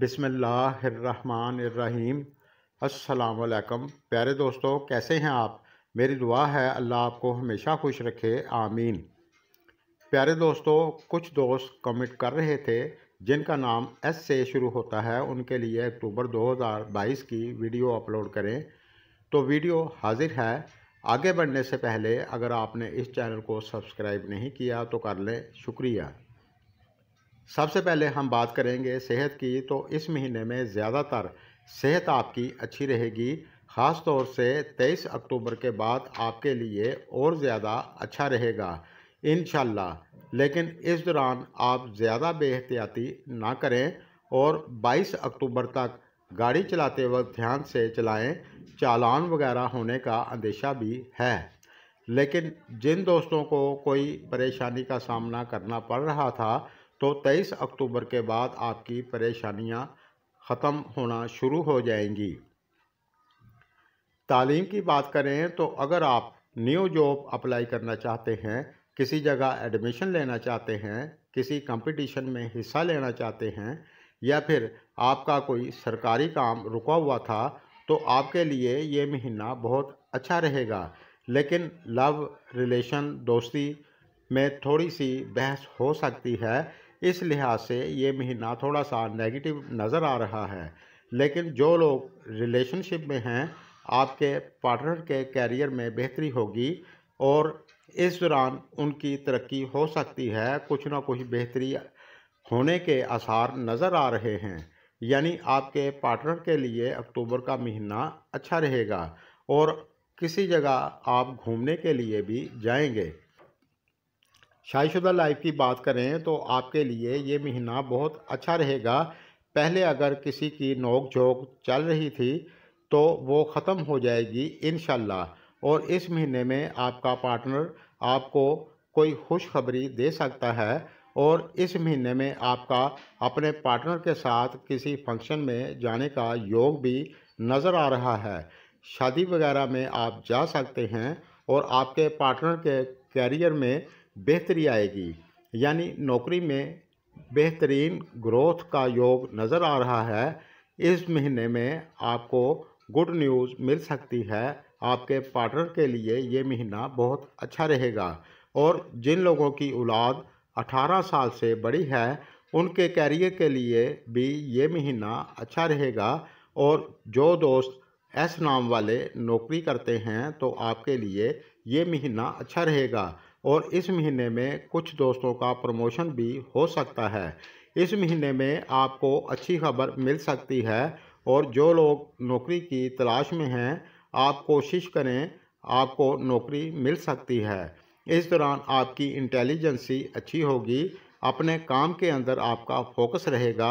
बिसमीम असलकम प्यारे दोस्तों कैसे हैं आप मेरी दुआ है अल्लाह आपको हमेशा खुश रखे आमीन प्यारे दोस्तों कुछ दोस्त कमेंट कर रहे थे जिनका नाम एस से शुरू होता है उनके लिए अक्टूबर 2022 की वीडियो अपलोड करें तो वीडियो हाजिर है आगे बढ़ने से पहले अगर आपने इस चैनल को सब्सक्राइब नहीं किया तो कर लें शुक्रिया सबसे पहले हम बात करेंगे सेहत की तो इस महीने में ज़्यादातर सेहत आपकी अच्छी रहेगी ख़ास तौर से 23 अक्टूबर के बाद आपके लिए और ज़्यादा अच्छा रहेगा इन लेकिन इस दौरान आप ज़्यादा बेहतियाती ना करें और 22 अक्टूबर तक गाड़ी चलाते वक्त ध्यान से चलाएं चालान वगैरह होने का अंदेशा भी है लेकिन जिन दोस्तों को कोई परेशानी का सामना करना पड़ रहा था तो 23 अक्टूबर के बाद आपकी परेशानियां ख़त्म होना शुरू हो जाएंगी तालीम की बात करें तो अगर आप न्यू जॉब अप्लाई करना चाहते हैं किसी जगह एडमिशन लेना चाहते हैं किसी कंपटीशन में हिस्सा लेना चाहते हैं या फिर आपका कोई सरकारी काम रुका हुआ था तो आपके लिए ये महीना बहुत अच्छा रहेगा लेकिन लव रिलेशन दोस्ती में थोड़ी सी बहस हो सकती है इस लिहाज से ये महीना थोड़ा सा नेगेटिव नज़र आ रहा है लेकिन जो लोग रिलेशनशिप में हैं आपके पार्टनर के कैरियर में बेहतरी होगी और इस दौरान उनकी तरक्की हो सकती है कुछ ना कुछ बेहतरी होने के आसार नज़र आ रहे हैं यानी आपके पार्टनर के लिए अक्टूबर का महीना अच्छा रहेगा और किसी जगह आप घूमने के लिए भी जाएंगे शाहीशुदा लाइफ की बात करें तो आपके लिए ये महीना बहुत अच्छा रहेगा पहले अगर किसी की नोक झोंक चल रही थी तो वो ख़त्म हो जाएगी इन और इस महीने में आपका पार्टनर आपको कोई खुशखबरी दे सकता है और इस महीने में आपका अपने पार्टनर के साथ किसी फंक्शन में जाने का योग भी नज़र आ रहा है शादी वगैरह में आप जा सकते हैं और आपके पार्टनर के कैरियर में बेहतरी आएगी यानी नौकरी में बेहतरीन ग्रोथ का योग नज़र आ रहा है इस महीने में आपको गुड न्यूज़ मिल सकती है आपके पार्टनर के लिए ये महीना बहुत अच्छा रहेगा और जिन लोगों की औलाद 18 साल से बड़ी है उनके कैरियर के लिए भी ये महीना अच्छा रहेगा और जो दोस्त एस नाम वाले नौकरी करते हैं तो आपके लिए ये महीना अच्छा रहेगा और इस महीने में कुछ दोस्तों का प्रमोशन भी हो सकता है इस महीने में आपको अच्छी खबर मिल सकती है और जो लोग नौकरी की तलाश में हैं आप कोशिश करें आपको नौकरी मिल सकती है इस दौरान आपकी इंटेलिजेंसी अच्छी होगी अपने काम के अंदर आपका फोकस रहेगा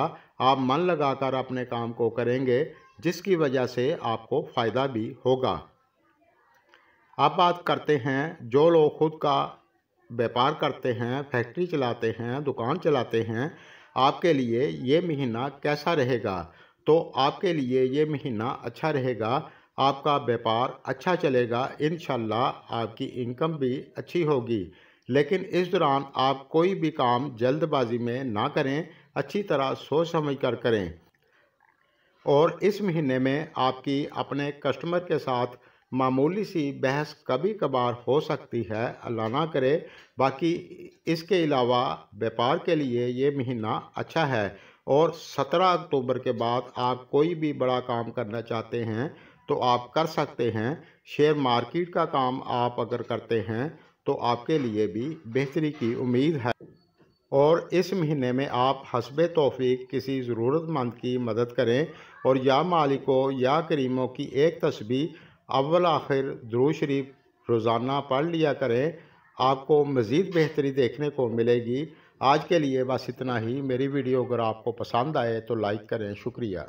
आप मन लगाकर अपने काम को करेंगे जिसकी वजह से आपको फ़ायदा भी होगा अब बात करते हैं जो लोग खुद का व्यापार करते हैं फैक्ट्री चलाते हैं दुकान चलाते हैं आपके लिए ये महीना कैसा रहेगा तो आपके लिए ये महीना अच्छा रहेगा आपका व्यापार अच्छा चलेगा इन आपकी इनकम भी अच्छी होगी लेकिन इस दौरान आप कोई भी काम जल्दबाजी में ना करें अच्छी तरह सोच समझ कर करें और इस महीने में आपकी अपने कस्टमर के साथ मामूली सी बहस कभी कभार हो सकती है अल्लाह ना करे बाकी इसके अलावा व्यापार के लिए ये महीना अच्छा है और 17 अक्टूबर के बाद आप कोई भी बड़ा काम करना चाहते हैं तो आप कर सकते हैं शेयर मार्केट का काम आप अगर करते हैं तो आपके लिए भी बेहतरी की उम्मीद है और इस महीने में आप हसब तोफ़ी किसी ज़रूरतमंद की मदद करें और या मालिकों या करीमों की एक तस्वीर अव्वल आखिर द्रू शरीफ रोज़ाना पढ़ लिया करें आपको मज़ीद बेहतरी देखने को मिलेगी आज के लिए बस इतना ही मेरी वीडियो अगर आपको पसंद आए तो लाइक करें शुक्रिया